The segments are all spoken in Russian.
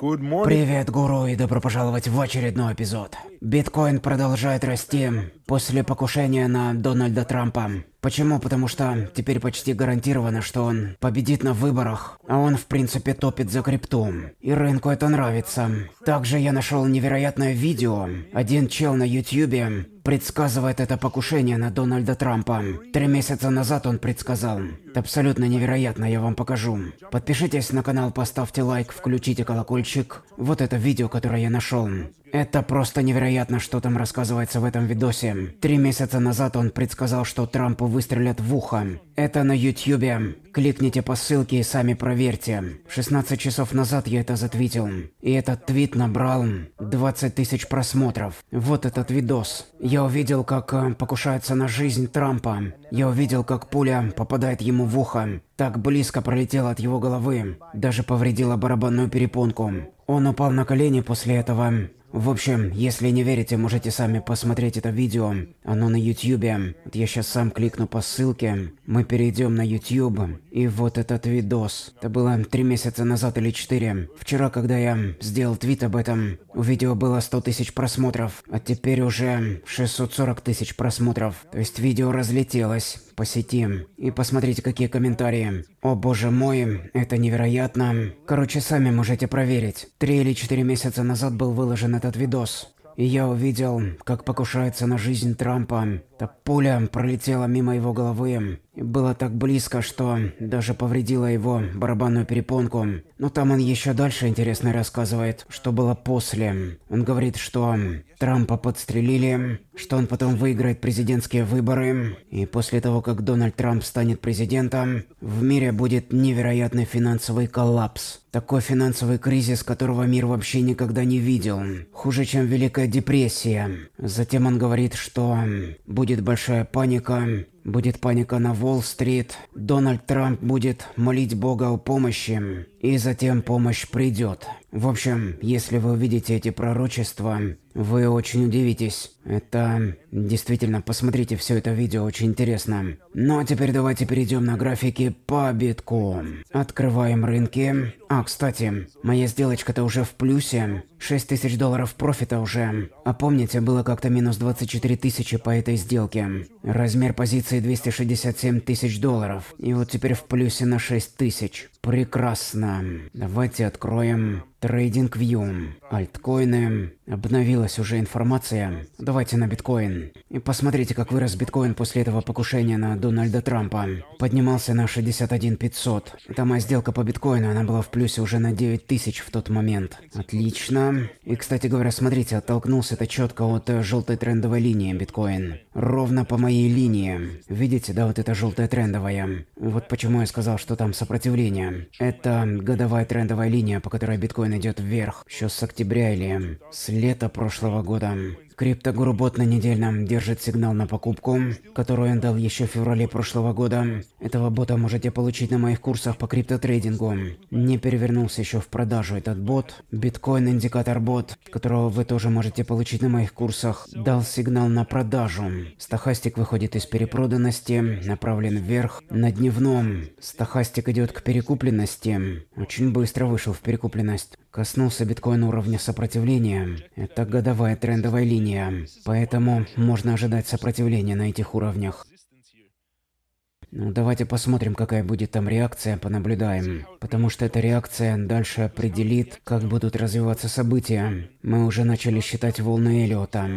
Привет, гуру, и добро пожаловать в очередной эпизод. Биткоин продолжает расти после покушения на Дональда Трампа. Почему? Потому что теперь почти гарантировано, что он победит на выборах, а он в принципе топит за крипту. И рынку это нравится. Также я нашел невероятное видео. Один чел на ютюбе предсказывает это покушение на Дональда Трампа. Три месяца назад он предсказал. Это абсолютно невероятно, я вам покажу. Подпишитесь на канал, поставьте лайк, включите колокольчик. Вот это видео, которое я нашел. Это просто невероятно, что там рассказывается в этом видосе. Три месяца назад он предсказал, что Трампу выстрелят в ухо. Это на ютюбе. Кликните по ссылке и сами проверьте. 16 часов назад я это затвитил. И этот твит набрал 20 тысяч просмотров. Вот этот видос. Я увидел, как э, покушается на жизнь Трампа. Я увидел, как пуля попадает ему в ухо. Так близко пролетела от его головы. Даже повредила барабанную перепонку. Он упал на колени после этого в общем, если не верите, можете сами посмотреть это видео. Оно на YouTube. Вот я сейчас сам кликну по ссылке. Мы перейдем на YouTube. И вот этот видос. Это было три месяца назад или четыре. Вчера, когда я сделал твит об этом, у видео было 100 тысяч просмотров, а теперь уже 640 тысяч просмотров. То есть видео разлетелось по сети. И посмотрите, какие комментарии. О боже мой, это невероятно. Короче, сами можете проверить. Три или четыре месяца назад был выложен этот видос, и я увидел, как покушается на жизнь Трампа. Та пуля пролетела мимо его головы. И было так близко, что даже повредила его барабанную перепонку. Но там он еще дальше интересно рассказывает, что было после. Он говорит, что Трампа подстрелили, что он потом выиграет президентские выборы. И после того, как Дональд Трамп станет президентом, в мире будет невероятный финансовый коллапс. Такой финансовый кризис, которого мир вообще никогда не видел. Хуже, чем Великая депрессия. Затем он говорит, что будет большая паника, Будет паника на Уолл-стрит, Дональд Трамп будет молить Бога о помощи, и затем помощь придет. В общем, если вы увидите эти пророчества, вы очень удивитесь. Это действительно, посмотрите все это видео, очень интересно. Ну а теперь давайте перейдем на графики по битку. Открываем рынки. А, кстати, моя сделочка-то уже в плюсе. 6 тысяч долларов профита уже. А помните, было как-то минус 24 тысячи по этой сделке. Размер позиции акций 267 тысяч долларов. И вот теперь в плюсе на 6 тысяч. Прекрасно. Давайте откроем Trading View. Альткоины. Обновилась уже информация. Давайте на биткоин. И посмотрите, как вырос биткоин после этого покушения на Дональда Трампа. Поднимался на 61500. Там сделка по биткоину, она была в плюсе уже на 9000 в тот момент. Отлично. И, кстати говоря, смотрите, оттолкнулся это четко от э, желтой трендовой линии биткоин. Ровно по моей линии. Видите, да, вот эта желтая трендовая. Вот почему я сказал, что там сопротивление. Это годовая трендовая линия, по которой биткоин идет вверх, еще с октября или с лета прошлого года. Криптогурубот на недельном держит сигнал на покупку, которую он дал еще в феврале прошлого года. Этого бота можете получить на моих курсах по криптотрейдингу. Не перевернулся еще в продажу этот бот. Биткоин индикатор бот, которого вы тоже можете получить на моих курсах, дал сигнал на продажу. Стохастик выходит из перепроданности, направлен вверх на дневном. Стохастик идет к перекупленности. Очень быстро вышел в перекупленность. Коснулся биткоин уровня сопротивления. Это годовая трендовая линия, поэтому можно ожидать сопротивления на этих уровнях. Ну, давайте посмотрим, какая будет там реакция, понаблюдаем. Потому что эта реакция дальше определит, как будут развиваться события. Мы уже начали считать волны Эллиота.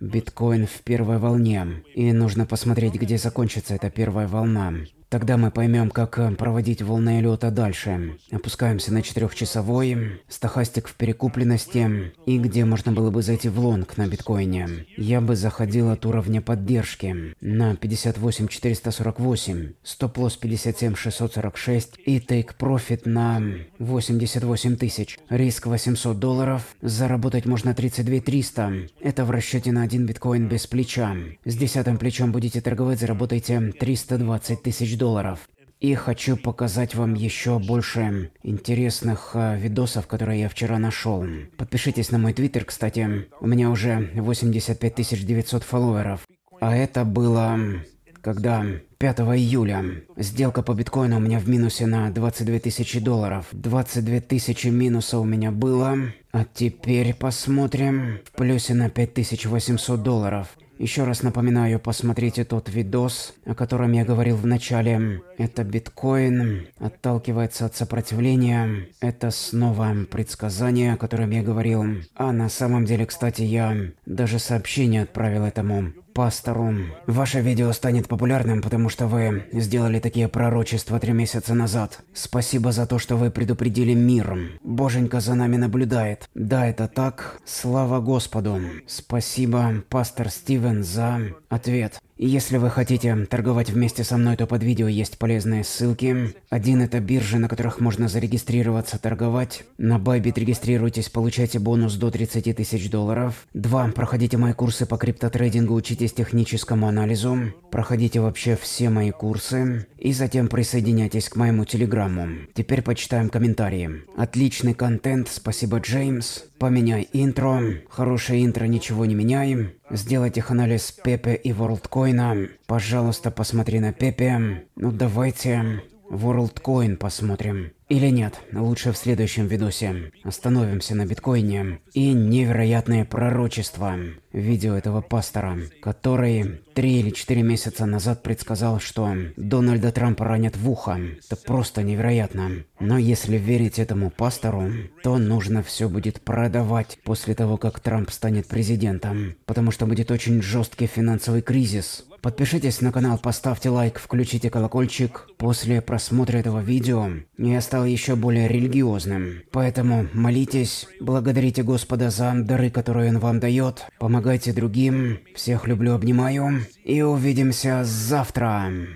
Биткоин в первой волне. И нужно посмотреть, где закончится эта первая волна. Тогда мы поймем, как э, проводить волны лёта дальше. Опускаемся на четырехчасовой, стахастик в перекупленности и где можно было бы зайти в лонг на биткоине. Я бы заходил от уровня поддержки на 58 448, стоп-лосс 57 646 и тейк-профит на 88 тысяч. Риск 800 долларов, заработать можно 32 300. Это в расчете на один биткоин без плеча. С десятым плечом будете торговать, заработаете 320 тысяч долларов долларов. И хочу показать вам еще больше интересных э, видосов, которые я вчера нашел. Подпишитесь на мой твиттер, кстати. У меня уже 85 900 фолловеров. А это было... Когда 5 июля сделка по биткоину у меня в минусе на 22 тысячи долларов. 22 тысячи минуса у меня было. А теперь посмотрим. В плюсе на 5800 долларов. Еще раз напоминаю, посмотрите тот видос, о котором я говорил в начале. Это биткоин, отталкивается от сопротивления. Это снова предсказание, о котором я говорил. А на самом деле, кстати, я даже сообщение отправил этому пастору. Ваше видео станет популярным, потому что вы сделали такие пророчества три месяца назад. Спасибо за то, что вы предупредили мир. Боженька за нами наблюдает. Да, это так. Слава Господу. Спасибо, пастор Стивен, за ответ если вы хотите торговать вместе со мной, то под видео есть полезные ссылки. Один это биржи, на которых можно зарегистрироваться, торговать. На Bybit регистрируйтесь, получайте бонус до 30 тысяч долларов. Два, проходите мои курсы по криптотрейдингу, учитесь техническому анализу. Проходите вообще все мои курсы. И затем присоединяйтесь к моему телеграмму. Теперь почитаем комментарии. Отличный контент, спасибо, Джеймс. Поменяй интро. Хорошее интро, ничего не меняем сделать их анализ Пепе и Ворлдкоина. Пожалуйста, посмотри на Пепе. Ну давайте. WorldCoin посмотрим. Или нет, лучше в следующем видосе. Остановимся на биткоине и невероятное пророчество. Видео этого пастора, который три или четыре месяца назад предсказал, что Дональда Трампа ранят в ухо. Это просто невероятно. Но если верить этому пастору, то нужно все будет продавать после того, как Трамп станет президентом. Потому что будет очень жесткий финансовый кризис. Подпишитесь на канал, поставьте лайк, включите колокольчик. После просмотра этого видео я стал еще более религиозным. Поэтому молитесь, благодарите Господа за дары, которые Он вам дает. Помогайте другим. Всех люблю, обнимаю. И увидимся завтра.